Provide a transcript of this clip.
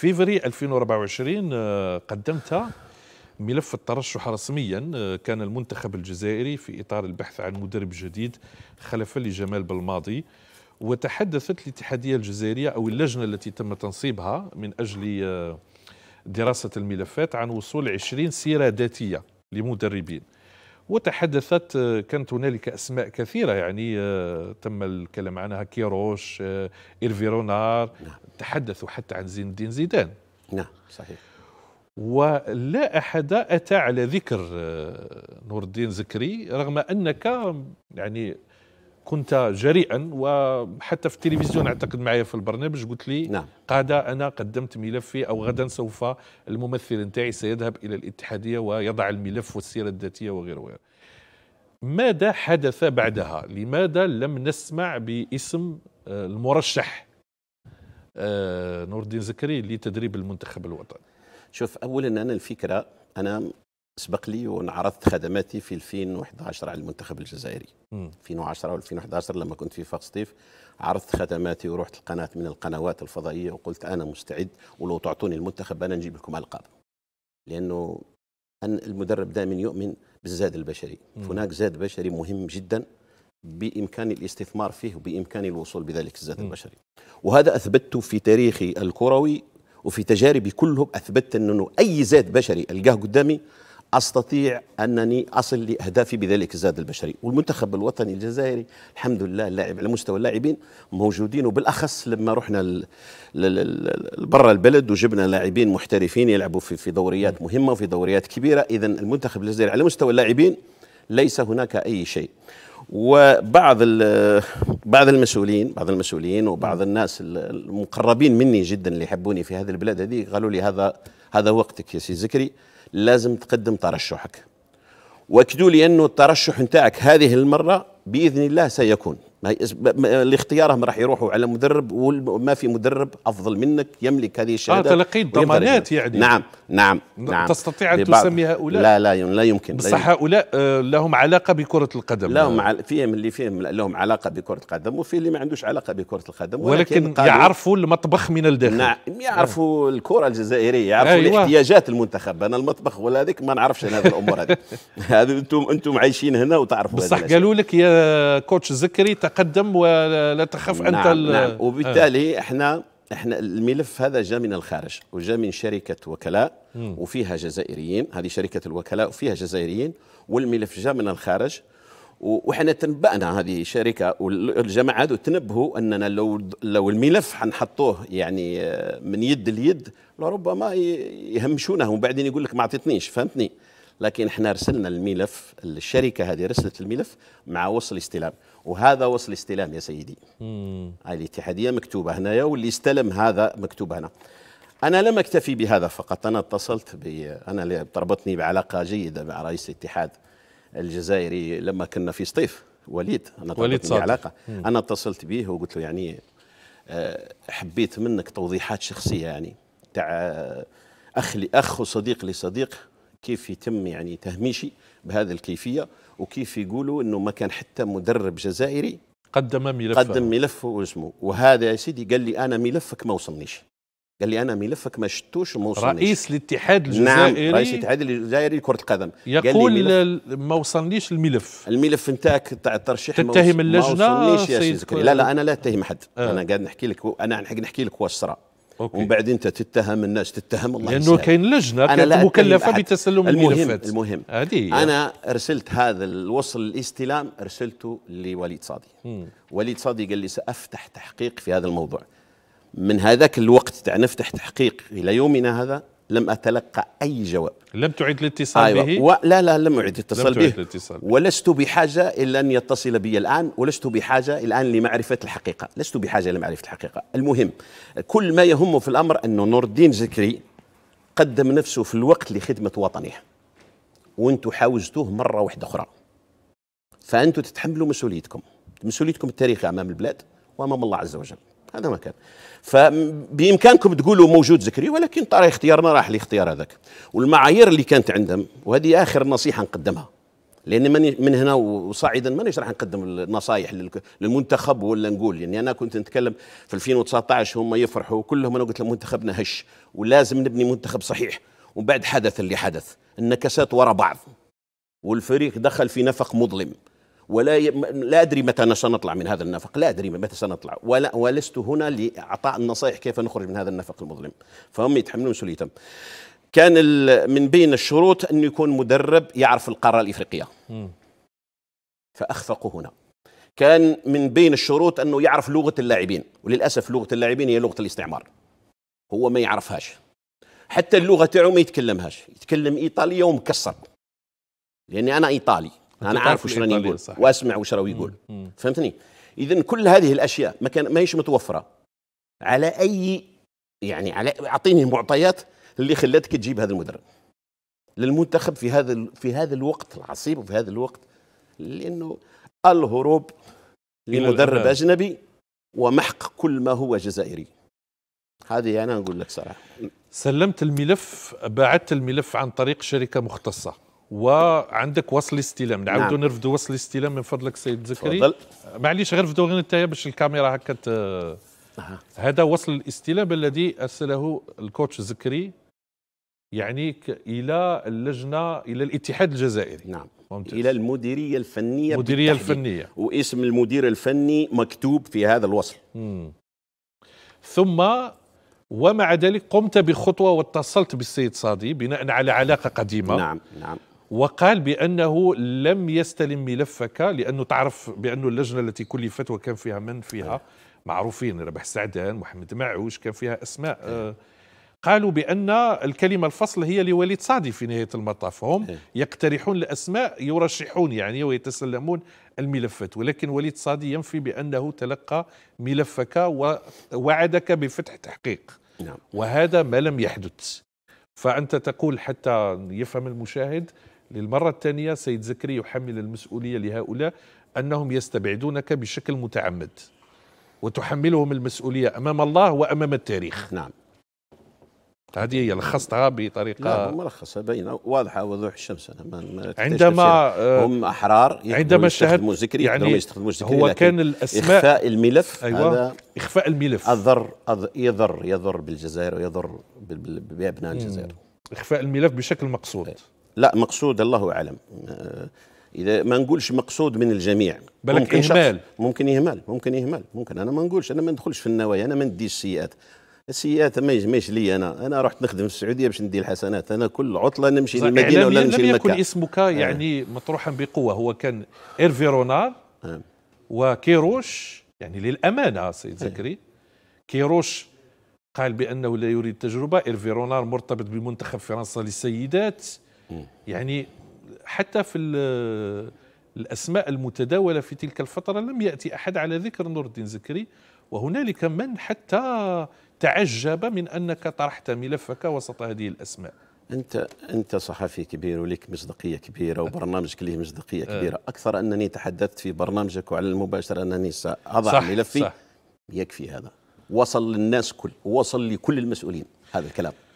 فيفري 2024 آه، قدمت ملف الترشح رسميا آه، كان المنتخب الجزائري في إطار البحث عن مدرب جديد خلفا لجمال بالماضي وتحدثت الاتحادية الجزائرية أو اللجنة التي تم تنصيبها من أجل آه، دراسة الملفات عن وصول 20 سيرة ذاتية لمدربين وتحدثت آه، كانت هنالك اسماء كثيره يعني آه، تم الكلام عنها كيروش آه، إيرفيرونار رونار نعم. تحدثوا حتى عن زين الدين زيدان نعم صحيح ولا احد اتى على ذكر نور الدين زكري رغم انك يعني كنت جريئا وحتى في التلفزيون اعتقد معي في البرنامج قلت لي نعم. قاعده انا قدمت ملفي او غدا سوف الممثل نتاعي سيذهب الى الاتحاديه ويضع الملف والسيره الذاتيه وغيره وغيره ماذا حدث بعدها لماذا لم نسمع باسم آه، المرشح آه، نور الدين زكري لتدريب المنتخب الوطني شوف اولا انا الفكره انا سبق لي وانا خدماتي في 2011 على المنتخب الجزائري 2010 و 2011 لما كنت في فاق سطيف عرضت خدماتي ورحت القناة من القنوات الفضائية وقلت أنا مستعد ولو تعطوني المنتخب أنا نجيب لكم ألقاب لأنه أن المدرب دائما يؤمن بالزاد البشري هناك زاد بشري مهم جدا بإمكاني الاستثمار فيه وبإمكاني الوصول بذلك الزاد البشري وهذا أثبته في تاريخي الكروي وفي تجاربي كلهم أثبت أنه أي زاد بشري ألقاه قدامي استطيع انني اصل لاهدافي بذلك الزاد البشري، والمنتخب الوطني الجزائري الحمد لله اللاعب على مستوى اللاعبين موجودين وبالاخص لما رحنا برا البلد وجبنا لاعبين محترفين يلعبوا في في دوريات مهمه وفي دوريات كبيره، اذا المنتخب الجزائري على مستوى اللاعبين ليس هناك اي شيء. وبعض بعض المسؤولين بعض المسؤولين وبعض الناس المقربين مني جدا اللي يحبوني في هذه البلاد هذه قالوا لي هذا هذا وقتك يا سي زكري لازم تقدم ترشحك واكدوا لي انه الترشح نتاعك هذه المره باذن الله سيكون ما لاختيارهم راح يروحوا على مدرب وما في مدرب افضل منك يملك هذه الشهادات اه تلقيت ضمانات يعني نعم نعم نعم تستطيع ان تسمي هؤلاء لا لا لا يمكن بصح هؤلاء آه، لهم علاقه بكره القدم لهم عل... فيهم اللي فيهم لهم علاقه بكره القدم وفي اللي ما عندوش علاقه بكره القدم ولكن, ولكن يعرفوا المطبخ من الداخل نعم يعرفوا آه. الكره الجزائريه يعرفوا آه الاحتياجات المنتخب انا المطبخ ولا هذيك ما نعرفش انا هذه الامور هذه انتم انتم عايشين هنا وتعرفوا بصح قالوا لك يا كوتش زكري تقدم ولا تخف نعم انت نعم, نعم. آه. وبالتالي آه. احنا احنا الملف هذا جاء من الخارج وجاء من شركه وكلاء م. وفيها جزائريين هذه شركه الوكلاء وفيها جزائريين والملف جاء من الخارج وحنا تنبأنا هذه الشركه والجماعه هذو تنبهوا اننا لو لو الملف حنحطوه يعني آه، من يد ليد لربما يهمشونه وبعدين يقول لك ما اعطيتنيش فهمتني لكن احنا رسلنا الملف الشركه هذه رسلت الملف مع وصل استلام وهذا وصل استلام يا سيدي مم. هاي الاتحاديه مكتوبه هنايا واللي استلم هذا مكتوب هنا انا لم اكتفي بهذا فقط انا اتصلت ب انا تربطني بعلاقه جيده مع رئيس الاتحاد الجزائري لما كنا في سطيف وليد انا وليد صادق علاقه مم. انا اتصلت به وقلت له يعني آه، حبيت منك توضيحات شخصيه يعني تاع آه، اخ اخ وصديق لصديق كيف يتم يعني تهميشي بهذه الكيفيه وكيف يقولوا انه ما كان حتى مدرب جزائري قدم ملفه قدم ملفه واسمه وهذا يا سيدي قال لي انا ملفك ما وصلنيش قال لي انا ملفك ما شفتوش وما وصلنيش رئيس الاتحاد نعم، الجزائري نعم رئيس الاتحاد الجزائري لكره القدم يقول ما وصلنيش الملف الملف نتاعك تاع الترشيح تتهم اللجنه ما وصلنيش يا سيدي لا لا انا لا اتهم حد آه. انا قاعد نحكي لك انا نحكي لك واش صرا أوكي. ومن بعد انت تتهم الناس تتهم الله لانه كاين لجنه كانت مكلفه بتسلم المهم الملفات المهم المهم انا ارسلت هذا الوصل الاستلام ارسلته لوليد صادي وليد صادي قال لي سافتح تحقيق في هذا الموضوع من هذاك الوقت تاع نفتح تحقيق الى يومنا هذا لم أتلقى أي جواب لم تعد الاتصال أيوة. به؟ و... لا لا لم أعد الاتصال به الاتصال ولست بحاجة إلا أن يتصل بي الآن ولست بحاجة الآن لمعرفة الحقيقة لست بحاجة لمعرفة الحقيقة المهم كل ما يهم في الأمر أن نور الدين زكري قدم نفسه في الوقت لخدمة وطنه وانتم حاوزتوه مرة واحدة أخرى فأنتم تتحملوا مسؤوليتكم مسؤوليتكم التاريخية أمام البلاد وأمام الله عز وجل هذا ما كان فبامكانكم تقولوا موجود زكريا ولكن ترى اختيارنا راح لاختيار هذاك والمعايير اللي كانت عندهم وهذه اخر نصيحه نقدمها لان من هنا وصاعدا مانيش راح نقدم النصائح للمنتخب ولا نقول يعني انا كنت نتكلم في 2019 هم يفرحوا كلهم انا قلت لهم منتخبنا هش ولازم نبني منتخب صحيح ومن بعد حدث اللي حدث النكسات وراء بعض والفريق دخل في نفق مظلم ولا ي... لا ادري متى سنطلع من هذا النفق، لا ادري متى سنطلع، ولا ولست هنا لاعطاء النصائح كيف نخرج من هذا النفق المظلم، فهم يتحملون مسؤوليتهم. كان من بين الشروط انه يكون مدرب يعرف القاره الافريقيه. م. فاخفقوا هنا. كان من بين الشروط انه يعرف لغه اللاعبين، وللاسف لغه اللاعبين هي لغه الاستعمار. هو ما يعرفهاش. حتى اللغه تاعو ما يتكلمهاش، يتكلم ايطاليه ومكسر. لاني انا ايطالي انا عارف وش راني نقول واسمع وش راهو يقول فهمتني اذا كل هذه الاشياء ما كان ماهيش متوفره على اي يعني على اعطيني معطيات اللي خلاتك تجيب هذا المدرب للمنتخب في هذا في هذا الوقت العصيب وفي هذا الوقت لانه الهروب لمدرب اجنبي ومحق كل ما هو جزائري هذه انا نقول لك صراحه سلمت الملف باعت الملف عن طريق شركه مختصه وعندك وصل استلام نعاودوا نعم. نرفدوا وصل استلام من فضلك سيد زكري معليش غير رفدوا غير نتايا باش الكاميرا هكا أه. هذا وصل الاستلام الذي ارسله الكوتش زكري يعني الى اللجنه الى الاتحاد الجزائري نعم ممتاز. الى المديريه الفنيه المديريه الفنيه واسم المدير الفني مكتوب في هذا الوصل مم. ثم ومع ذلك قمت بخطوه واتصلت بالسيد صادي بناء على علاقه قديمه نعم نعم وقال بأنه لم يستلم ملفك لأنه تعرف بأنه اللجنة التي كلفت وكان فيها من فيها معروفين ربح سعدان محمد معوش كان فيها أسماء إيه. قالوا بأن الكلمة الفصل هي لوليد صادي في نهاية المطاف هم إيه. يقترحون الأسماء يرشحون يعني ويتسلمون الملفات ولكن وليد صادي ينفي بأنه تلقى ملفك ووعدك بفتح تحقيق نعم. وهذا ما لم يحدث فأنت تقول حتى يفهم المشاهد للمرة الثانية سيد زكري يحمل المسؤولية لهؤلاء أنهم يستبعدونك بشكل متعمد وتحملهم المسؤولية أمام الله وأمام التاريخ نعم هذه هي لخصتها بطريقه لا ملخصه باينه واضحه وضوح الشمس انا ما, عندما آه هم احرار عندما شاهد ذكري يعني يستخدموا ذكري هو كان الاسماء اخفاء الملف أيوة هذا اخفاء الملف اضر يضر يضر بالجزائر ويضر بابناء الجزائر اخفاء الملف بشكل مقصود إيه. لا مقصود الله اعلم اذا ما نقولش مقصود من الجميع بلك ممكن اهمال ممكن اهمال ممكن اهمال ممكن انا ما نقولش انا ما ندخلش في النوايا انا ما نديش السيئات السيئات ما يجمعش لي انا انا رحت نخدم في السعوديه باش ندي الحسنات انا كل عطله نمشي للمدينه ولا نمشي لمكه لم يكن اسمك يعني آه. مطروحا بقوه هو كان ايرفي رونار آه. وكيروش يعني للامانه سيد آه. زكري آه. كيروش قال بانه لا يريد تجربه ايرفي رونار مرتبط بمنتخب فرنسا للسيدات يعني حتى في الأسماء المتداولة في تلك الفترة لم يأتي أحد على ذكر نور الدين زكري وهنالك من حتى تعجب من أنك طرحت ملفك وسط هذه الأسماء أنت أنت صحفي كبير ولك مصداقية كبيرة أه. وبرنامجك له مصداقية أه. كبيرة أكثر أنني تحدثت في برنامجك وعلى المباشرة أنني سأضع صح ملفي صح يكفي هذا وصل للناس كل وصل لكل المسؤولين هذا الكلام